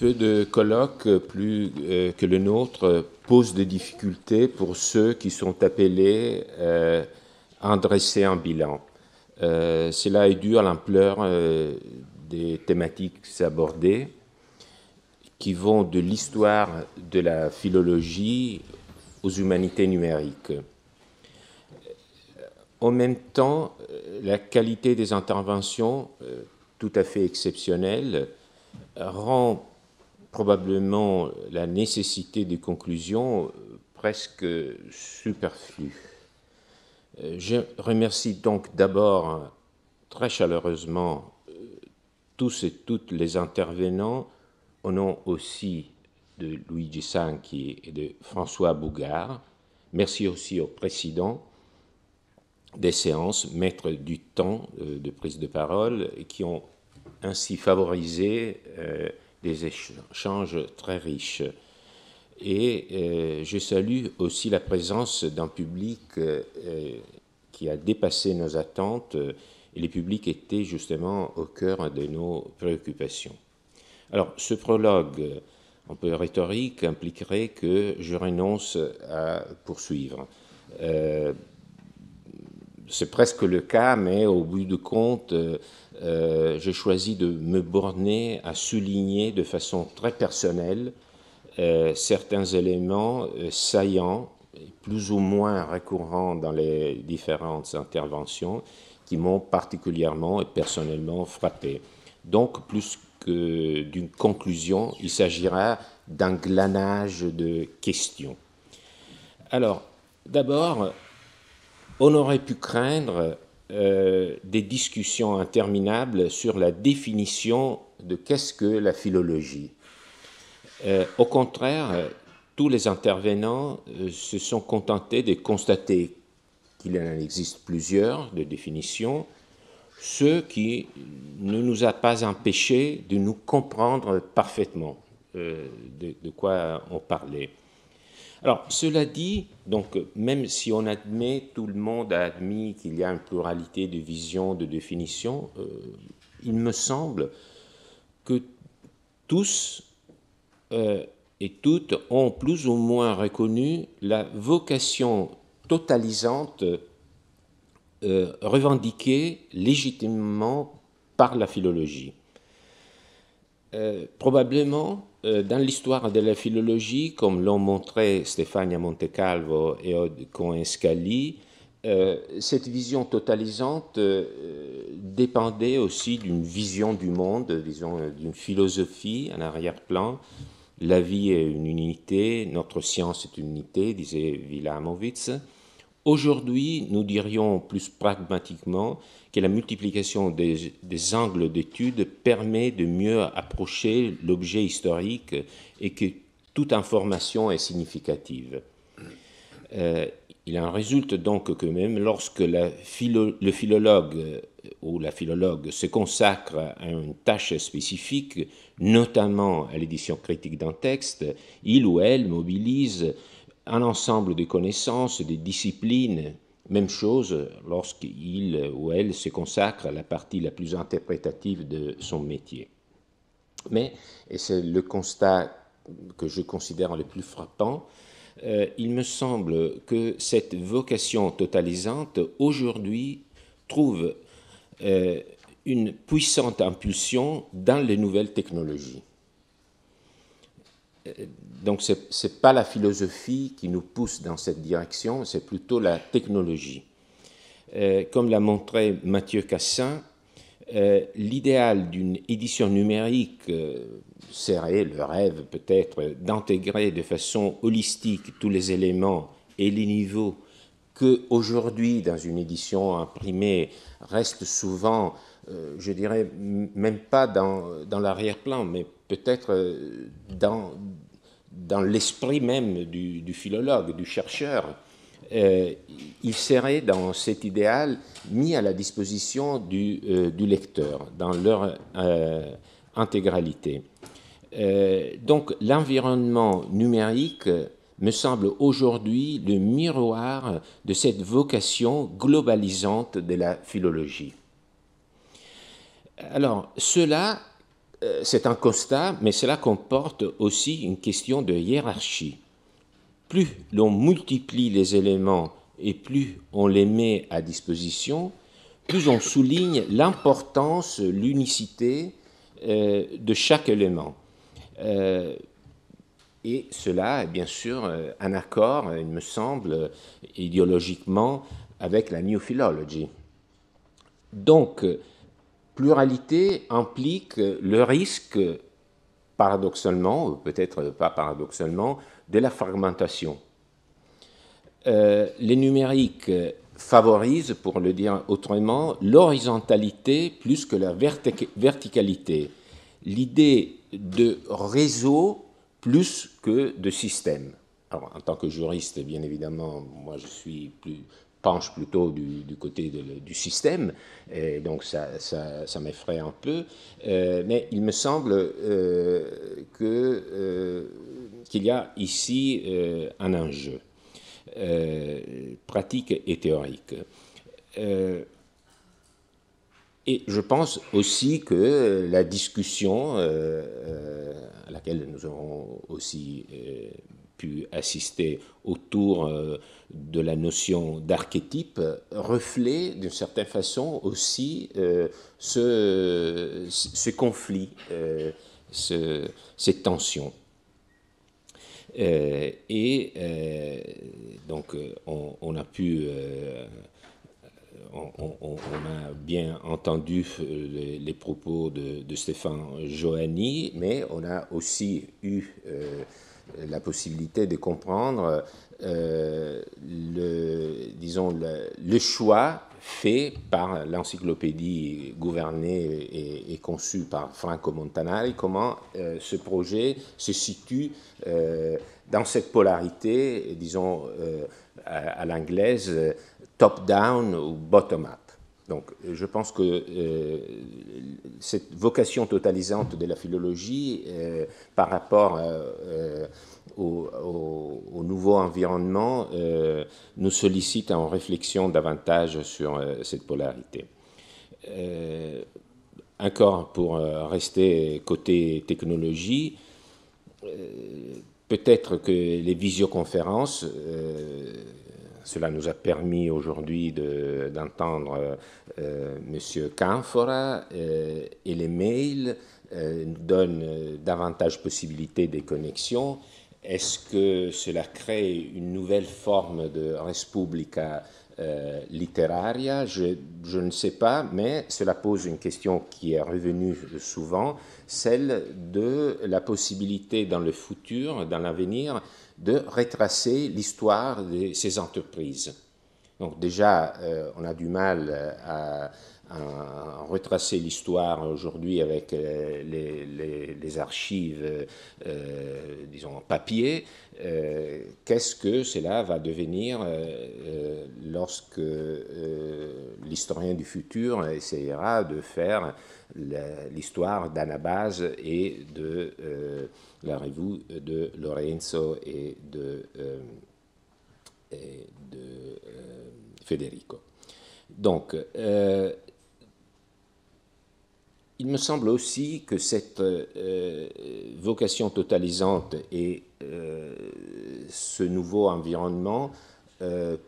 peu de colloques euh, plus euh, que le nôtre euh, posent des difficultés pour ceux qui sont appelés à dresser un bilan. cela est dû à l'ampleur des thématiques abordées qui vont de l'histoire de la philologie aux humanités numériques. En même temps, la qualité des interventions, tout à fait exceptionnelle, rend probablement la nécessité de conclusions euh, presque superflue. Euh, je remercie donc d'abord hein, très chaleureusement euh, tous et toutes les intervenants, au nom aussi de Luigi Sanchi et de François Bougard. Merci aussi au président des séances, maître du temps de prise de parole, qui ont ainsi favorisé des échanges très riches. Et euh, je salue aussi la présence d'un public euh, qui a dépassé nos attentes euh, et les publics étaient justement au cœur de nos préoccupations. Alors ce prologue un peu rhétorique impliquerait que je renonce à poursuivre c'est presque le cas, mais au bout du compte, euh, euh, j'ai choisi de me borner à souligner de façon très personnelle euh, certains éléments saillants, plus ou moins récurrents dans les différentes interventions, qui m'ont particulièrement et personnellement frappé. Donc, plus que d'une conclusion, il s'agira d'un glanage de questions. Alors, d'abord, on aurait pu craindre euh, des discussions interminables sur la définition de qu'est-ce que la philologie. Euh, au contraire, tous les intervenants euh, se sont contentés de constater qu'il en existe plusieurs de définitions, ce qui ne nous a pas empêchés de nous comprendre parfaitement de, quoi on parlait. Alors, cela dit, donc, même si on admet, tout le monde a admis qu'il y a une pluralité de visions, de définitions, euh, il me semble que tous euh, et toutes ont plus ou moins reconnu la vocation totalisante euh, revendiquée légitimement par la philologie. probablement, euh, dans l'histoire de la philologie, comme l'ont montré Stefania Montecalvo et Aude cohen euh, cette vision totalisante euh, dépendait aussi d'une vision du monde, disons, d'une philosophie en arrière-plan. La vie est une unité, notre science est une unité, disait Villa Aujourd'hui, nous dirions plus pragmatiquement que la multiplication des, angles d'étude permet de mieux approcher l'objet historique et que toute information est significative. Euh, il en résulte donc que même lorsque la le philologue euh, ou la philologue se consacre à une tâche spécifique, notamment à l'édition critique d'un texte, il ou elle mobilise un ensemble de connaissances, de disciplines. Même chose lorsqu'il ou elle se consacre à la partie la plus interprétative de son métier. Mais, et c'est le constat que je considère le plus frappant, euh, il me semble que cette vocation totalisante, aujourd'hui, trouve euh, une puissante impulsion dans les nouvelles technologies. Euh, donc ce n'est pas la philosophie qui nous pousse dans cette direction, c'est plutôt la technologie. Euh, comme l'a montré Mathieu Cassin, euh, l'idéal d'une édition numérique serait le rêve peut-être d'intégrer de façon holistique tous les éléments et les niveaux que aujourd'hui dans une édition imprimée reste souvent, je dirais, même pas dans, dans l'arrière-plan, mais peut-être euh, dans, dans l'esprit même du, philologue, du chercheur, euh, il serait dans cet idéal mis à la disposition du, euh, lecteur dans leur intégralité. donc l'environnement numérique me semble aujourd'hui le miroir de cette vocation globalisante de la philologie. Alors cela euh, c'est un constat, mais cela comporte aussi une question de hiérarchie. Plus l'on multiplie les éléments et plus on les met à disposition, plus on souligne l'importance, l'unicité euh, de chaque élément. Euh, et cela est bien sûr un accord, il me semble, idéologiquement avec la New Philology. Donc, pluralité implique le risque, paradoxalement, ou peut-être pas paradoxalement, de la fragmentation. Euh, les numériques favorisent, pour le dire autrement, l'horizontalité plus que la verticalité, l'idée de réseau plus que de système. Alors, en tant que juriste, bien évidemment, moi je suis plus penche plutôt du, côté du système, et donc ça, m'effraie un peu, euh, mais il me semble euh, que, euh, qu'il y a ici un enjeu pratique et théorique. et je pense aussi que la discussion à laquelle nous aurons aussi assister autour euh, de la notion d'archétype reflète d'une certaine façon aussi euh, ce, ce, conflit, euh, ce, cette tension. et donc, on, a pu. on, a bien entendu les, propos de, de, Stéphane Johanny, mais on a aussi eu la possibilité de comprendre euh, le, disons, le, choix fait par l'encyclopédie gouvernée et, conçue par Franco Montanari, comment euh, ce projet se situe euh, dans cette polarité, disons, à l'anglaise, top-down ou bottom-up. Donc, euh, je pense que euh, cette vocation totalisante de la philologie euh, par rapport au, au, nouveau environnement nous sollicite en réflexion davantage sur cette polarité. encore pour rester côté technologie, peut-être que les visioconférences cela nous a permis aujourd'hui d'entendre euh, Monsieur M. Canfora euh, et les mails euh, donnent davantage possibilité des connexions. Est-ce que cela crée une nouvelle forme de respublica Literaria » je, ne sais pas, mais cela pose une question qui est revenue souvent, celle de la possibilité dans le futur, dans l'avenir, de retracer l'histoire de ces entreprises. Donc déjà, euh, on a du mal euh, à euh, retracer l'histoire aujourd'hui avec euh, les, archives, euh, disons, papier, qu'est-ce que cela va devenir lorsque l'historien du futur essayera de faire l'histoire d'Anabase et de la revue de Lorenzo et de, Federico. Donc, il me semble aussi que cette euh, euh, vocation totalisante et euh, ce nouveau environnement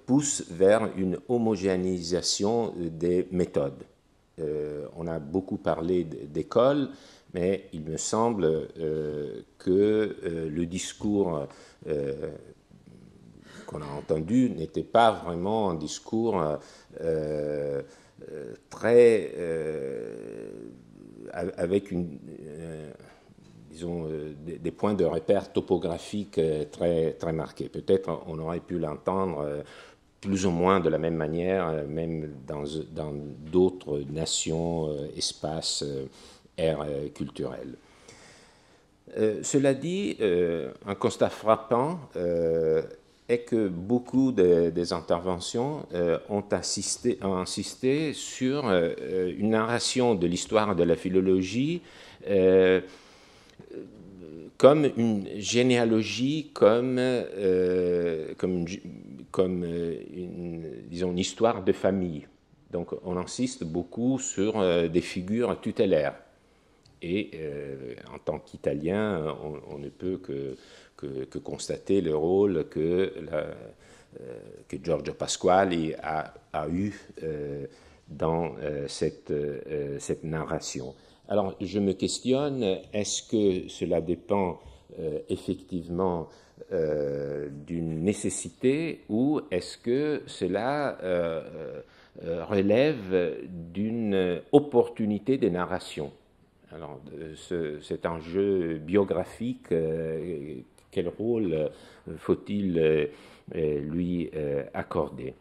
poussent vers une homogénéisation des méthodes. on a beaucoup parlé d'école, mais il me semble que le discours qu'on a entendu n'était pas vraiment un discours très avec euh, euh, des, points de repère topographiques euh, très, très marqués. Peut-être on aurait pu l'entendre plus ou moins de la même manière, même dans d'autres nations, espaces, aires culturelles. cela dit, un constat frappant que beaucoup des interventions euh, ont, assisté, insisté sur euh, euh, une narration de l'histoire de la philologie comme une généalogie, comme, comme, une, disons, une histoire de famille. Donc on insiste beaucoup sur des figures tutélaires. Et en tant qu'Italien, on ne peut que que, constater le rôle que, euh, que Giorgio Pasquale a, a eu euh, dans euh, cette, cette narration. Alors je me questionne, est-ce que cela dépend effectivement d'une nécessité ou est-ce que cela relève d'une opportunité des narrations Alors, ce, cet enjeu biographique quel rôle euh, faut-il euh, euh, lui accorder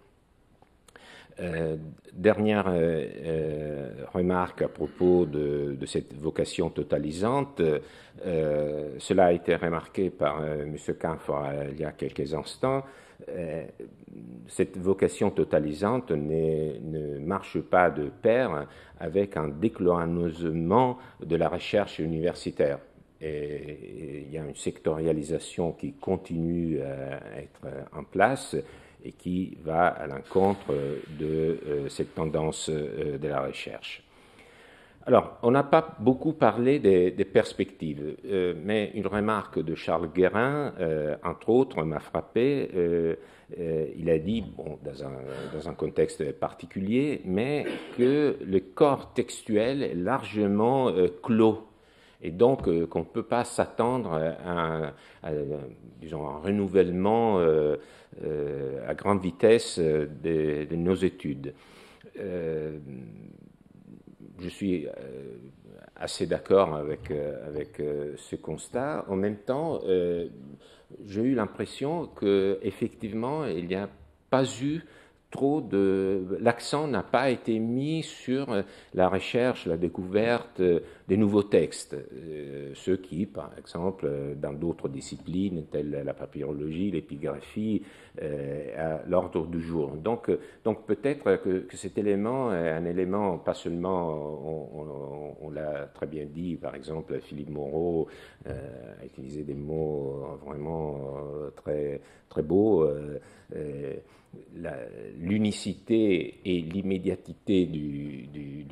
dernière remarque à propos de, cette vocation totalisante, cela a été remarqué par M. Canfor il y a quelques instants, cette vocation totalisante ne marche pas de pair avec un décloisonnement de la recherche universitaire et il y a une sectorialisation qui continue euh, à être euh, en place et qui va à l'encontre de euh, cette tendance de la recherche. Alors, on n'a pas beaucoup parlé des, perspectives, mais une remarque de Charles Guérin, entre autres, m'a frappé. il a dit, bon, dans, un, dans, un, contexte particulier, mais que le corps textuel est largement clos et donc euh, qu'on ne peut pas s'attendre à, un, renouvellement euh, euh, à grande vitesse de, nos études. je suis assez d'accord avec, avec ce constat. En même temps, j'ai eu l'impression qu'effectivement, il n'y a pas eu trop de l'accent n'a pas été mis sur euh, la recherche, la découverte euh, des nouveaux textes, euh, ceux qui, par exemple, dans d'autres disciplines telles la papyrologie, l'épigraphie, à l'ordre du jour. Donc, donc peut-être que, cet élément est un élément pas seulement, on, l'a très bien dit, par exemple, Philippe Moreau a utilisé des mots vraiment très très beaux l'unicité et l'immédiatité du,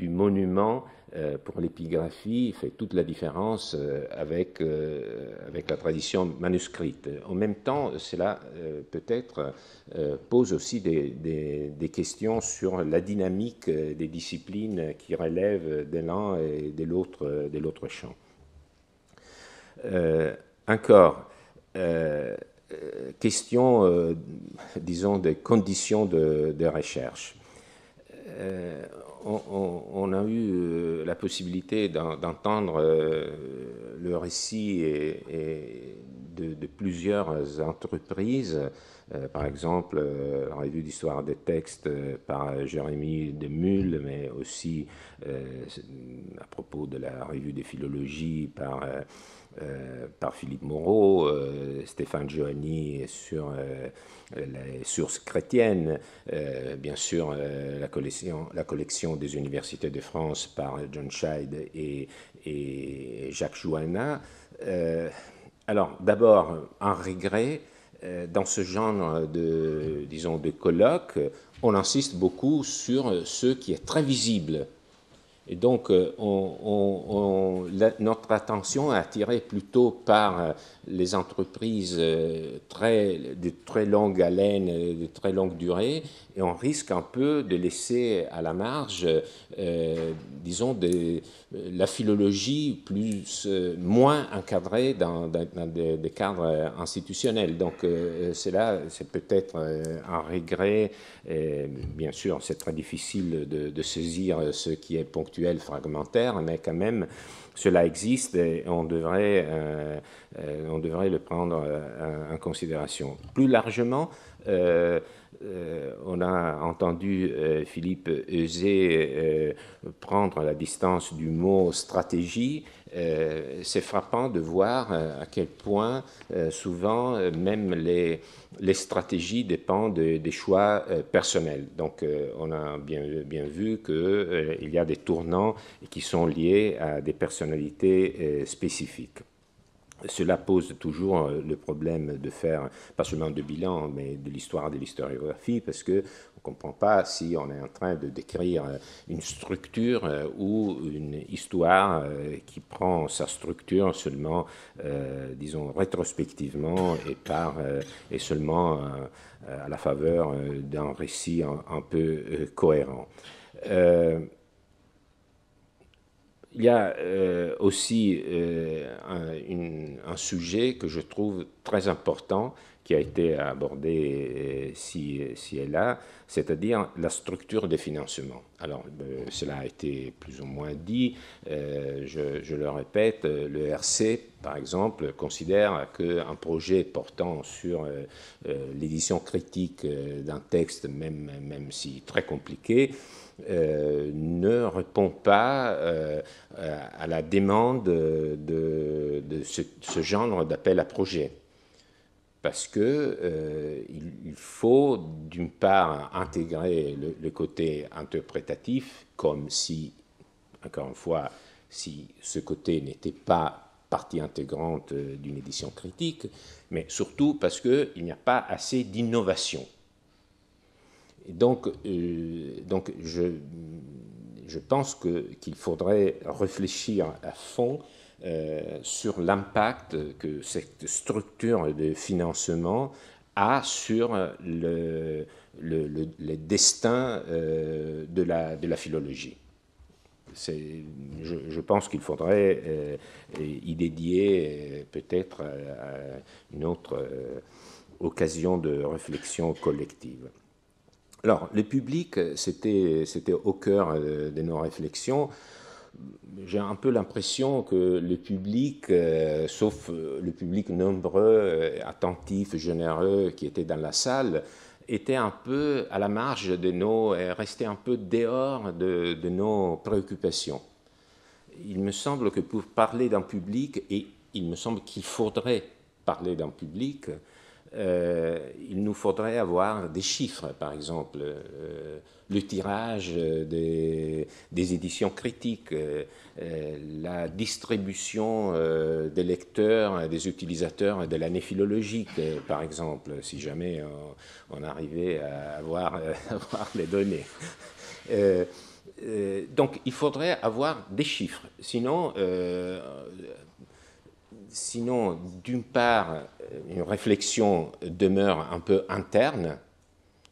monument euh, pour l'épigraphie fait toute la différence euh, avec, euh, avec la tradition manuscrite. En même temps, cela peut-être pose aussi des, questions sur la dynamique des disciplines qui relèvent de l'un et de l'autre champ. encore, euh, question, euh, disons, des conditions de, recherche. Euh, on, a eu la possibilité d'entendre le récit de, plusieurs entreprises euh, par exemple, la euh, revue d'histoire des textes euh, par Jérémy de Mulle, mais aussi à propos de la revue des philologies par, Philippe Moreau, Stéphane Giovanni sur les sources chrétiennes, bien sûr la, collection, la collection des universités de France par John Scheid et, Jacques Joanna. alors d'abord, un regret euh, dans ce genre euh, de, disons, de colloque, euh, on insiste beaucoup sur ce qui est très visible, et donc, euh, on, notre attention est attirée plutôt par euh, les entreprises euh, très, de très longue haleine, de très longue durée, et on risque un peu de laisser à la marge, disons, la philologie plus, moins encadrée dans, des, cadres institutionnels. Donc, c'est là, c'est peut-être un regret. bien sûr, c'est très difficile de saisir ce qui est ponctuel fragmentaire, mais quand même, cela existe et on devrait, euh, euh, on devrait le prendre euh, en, considération. Plus largement, on a entendu Philippe Eusé prendre la distance du mot stratégie euh, c'est frappant de voir euh, à quel point euh, souvent même les, les stratégies dépendent des choix personnels. Donc on a bien, bien vu qu'il y a des tournants qui sont liés à des personnalités spécifiques. Cela pose toujours euh, le problème de faire, pas seulement de bilan, mais de l'histoire de l'historiographie, parce que on comprend pas si on est en train de décrire euh, une structure euh, ou une histoire qui prend sa structure seulement, disons, rétrospectivement et, seulement à la faveur d'un récit un peu cohérent il y a euh, aussi euh, un, sujet que je trouve très important, qui a été abordée euh, si elle et c'est-à-dire la structure des financements. Alors, euh, cela a été plus ou moins dit, euh, je, le répète, le RC, par exemple, considère qu'un projet portant sur l'édition critique d'un texte, même, même si très compliqué, ne répond pas à la demande de, ce genre d'appel à projet parce qu'il euh, il faut d'une part intégrer le, côté interprétatif, comme si, encore une fois, si ce côté n'était pas partie intégrante euh, d'une édition critique, mais surtout parce qu'il n'y a pas assez d'innovation. Donc, euh, donc je, pense qu'il faudrait réfléchir à fond euh, sur l'impact que cette structure de financement a sur le, le, le, destin euh, de la, de la philologie. Je, pense qu'il faudrait euh, y dédier peut-être une autre occasion de réflexion collective. Alors, le public, c'était au cœur de nos réflexions j'ai un peu l'impression que le public, euh, sauf euh, le public nombreux, euh, attentif, généreux qui était dans la salle, était un peu à la marge de nos, restait un peu dehors de, de nos préoccupations. Il me semble que pour parler d'un public, et il me semble qu'il faudrait parler d'un public, euh, il nous faudrait avoir des chiffres, par exemple, euh, le tirage des, des éditions critiques, euh, la distribution des lecteurs, des utilisateurs de l'année philologique, par exemple, si jamais on, arrivait à avoir, à avoir les données. donc il faudrait avoir des chiffres, sinon sinon, d'une part, euh, une réflexion demeure un peu interne,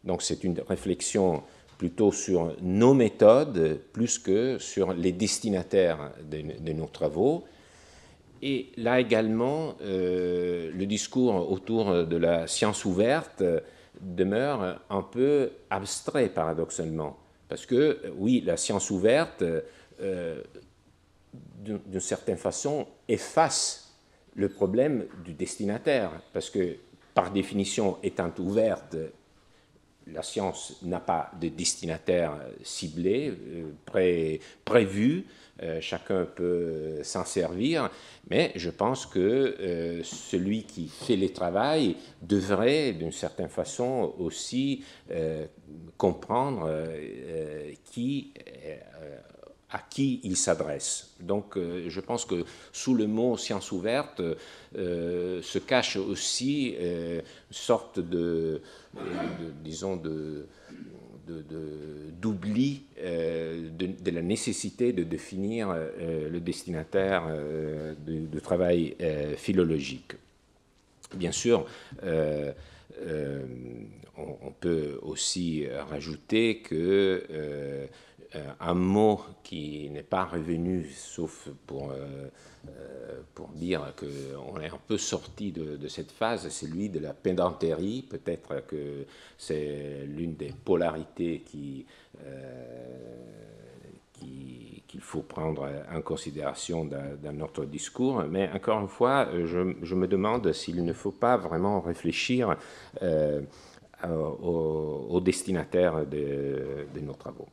donc c'est une réflexion plutôt sur nos méthodes plus que sur les destinataires de, nos travaux. Et là également, euh, le discours autour de la science ouverte demeure un peu abstrait, paradoxalement. Parce que, oui, la science ouverte, euh, d'une certaine façon, efface le problème du destinataire, parce que par définition, étant ouverte, la science n'a pas de destinataire ciblé, euh, pré, prévu, euh, chacun peut euh, s'en servir, mais je pense que celui qui fait le travail devrait d'une certaine façon aussi comprendre qui à qui il s'adresse. Donc euh, je pense que sous le mot science ouverte euh, se cache aussi euh, une sorte de, disons, d'oubli de, de, la nécessité de définir le destinataire du travail philologique. Bien sûr, euh, on, peut aussi rajouter que euh, un mot qui n'est pas revenu, sauf pour, euh, pour dire qu'on est un peu sorti de, de, cette phase, c'est celui de la pédanterie. Peut-être que c'est l'une des polarités qui qu'il faut prendre en considération dans, notre discours. Mais encore une fois, je, me demande s'il ne faut pas vraiment réfléchir euh, aux, destinataires de, nos travaux.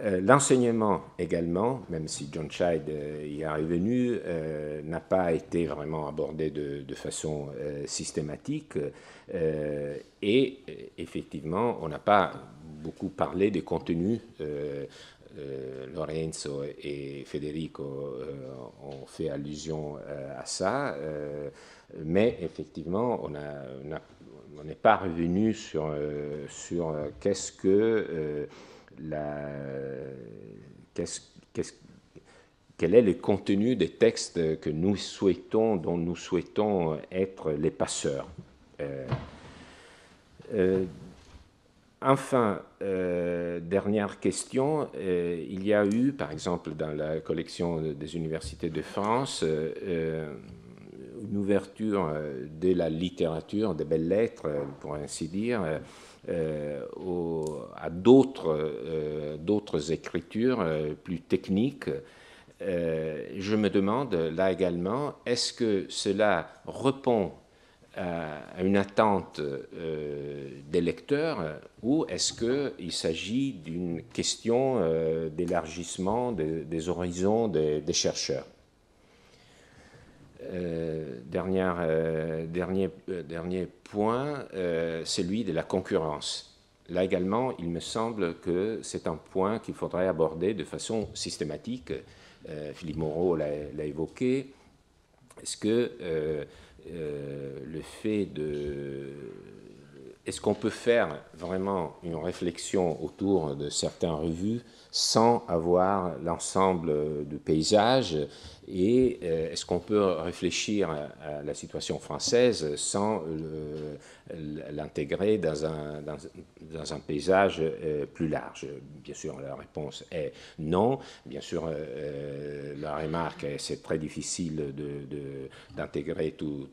Euh, l'enseignement également, même si John Child euh, y est revenu, n'a pas été vraiment abordé de, de façon systématique. et effectivement, on n'a pas beaucoup parlé des contenus eh, Lorenzo et Federico eh, ont fait allusion eh, à ça, mais effectivement, on n'est pas revenu sur, euh, euh, qu'est-ce que euh, la... quest quel est le contenu des textes que nous souhaitons, dont nous souhaitons être les passeurs. Enfin, euh, dernière question, euh, il y a eu, par exemple, dans la collection des universités de France, euh, une ouverture de la littérature, des belles lettres, pour ainsi dire, à d'autres écritures plus techniques. je me demande, là également, est-ce que cela répond à une attente euh, des lecteurs euh, ou est-ce qu'il s'agit d'une question euh, d'élargissement des, horizons des, chercheurs dernier, dernier point, celui de la concurrence. Là également, il me semble que c'est un point qu'il faudrait aborder de façon systématique. Philippe Moreau l'a évoqué. Est-ce que euh, le fait de... Est-ce qu'on peut faire vraiment une réflexion autour de certaines revues sans avoir l'ensemble du paysage et euh, est-ce qu'on peut réfléchir à, la situation française sans l'intégrer dans un, paysage euh, plus large Bien sûr, la réponse est non. Bien sûr, euh, la remarque est c'est très difficile d'intégrer tous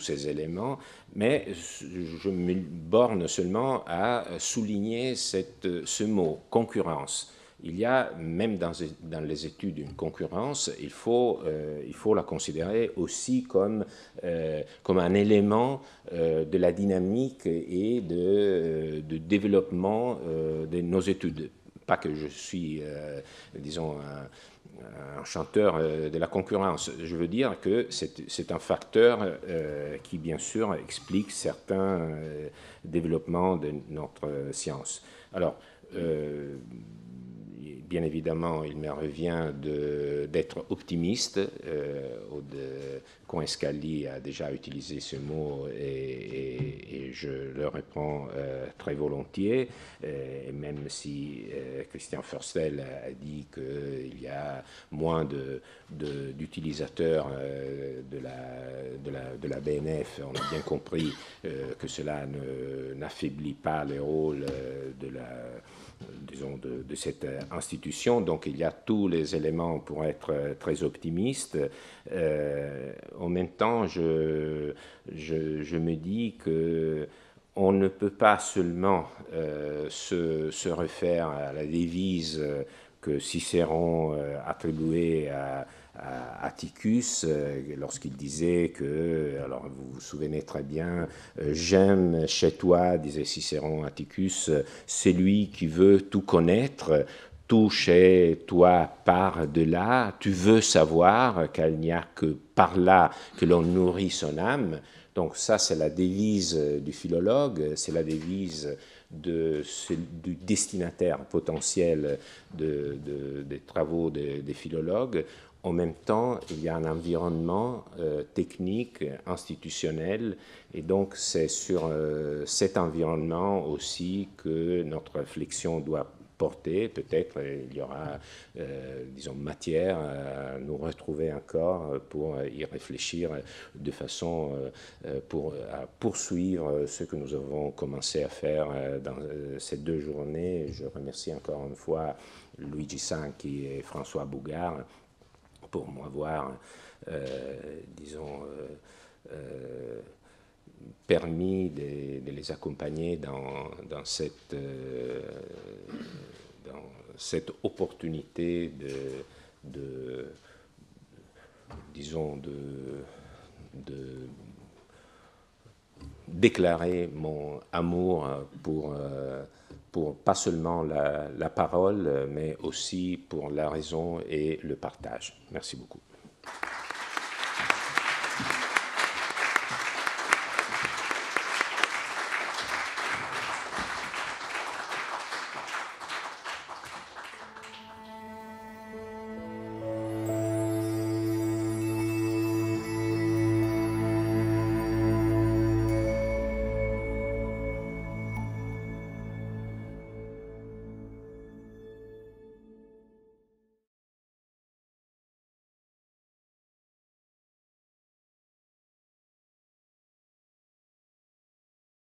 ces éléments, mais je me borne seulement à souligner ce mot, concurrence il y a, même dans, dans les études, une concurrence, il faut, euh, il faut la considérer aussi comme, euh, comme un élément euh, de la dynamique et de, de développement de nos études. Pas que je suis, disons, un, chanteur de la concurrence. Je veux dire que c'est un facteur qui, bien sûr, explique certains développements de notre science. Alors, bien évidemment, il me revient d'être optimiste. Euh, Coinscali a déjà utilisé ce mot et, je le reprends euh, très volontiers, euh, et même si euh, Christian Forstel a dit qu'il y a moins d'utilisateurs de, de, la, de, la, de la BNF, on a bien compris que cela n'affaiblit pas le rôle de la disons, de, cette euh, institution. Donc il y a tous les éléments pour être euh, très optimiste. Euh, en même temps, je, me dis que on ne peut pas seulement se, se, refaire à la devise que Cicéron euh, attribuait à, Atticus euh, lorsqu'il disait que, alors vous vous souvenez très bien, euh, j'aime chez toi, disait Cicéron Atticus, c'est lui qui veut tout connaître, tout chez toi par de tu veux savoir qu'il n'y a que par là que l'on nourrit son âme. Donc ça, c'est la devise du philologue, c'est la devise du destinataire potentiel des travaux des, philologues. En même temps, il y a un environnement euh, technique, institutionnel, et donc c'est sur euh, cet environnement aussi que notre réflexion doit portée. Peut-être euh, il y aura, euh, disons, matière à nous retrouver encore pour y réfléchir de façon euh, pour, à poursuivre ce que nous avons commencé à faire dans ces deux journées. Je remercie encore une fois Luigi Sanchi et François Bougard pour m'avoir, disons, permis de, les accompagner dans, euh, cette, opportunité de, disons, de, déclarer mon amour euh, pour, euh, pour pas seulement la parole, mais aussi pour la raison et le partage. Merci beaucoup.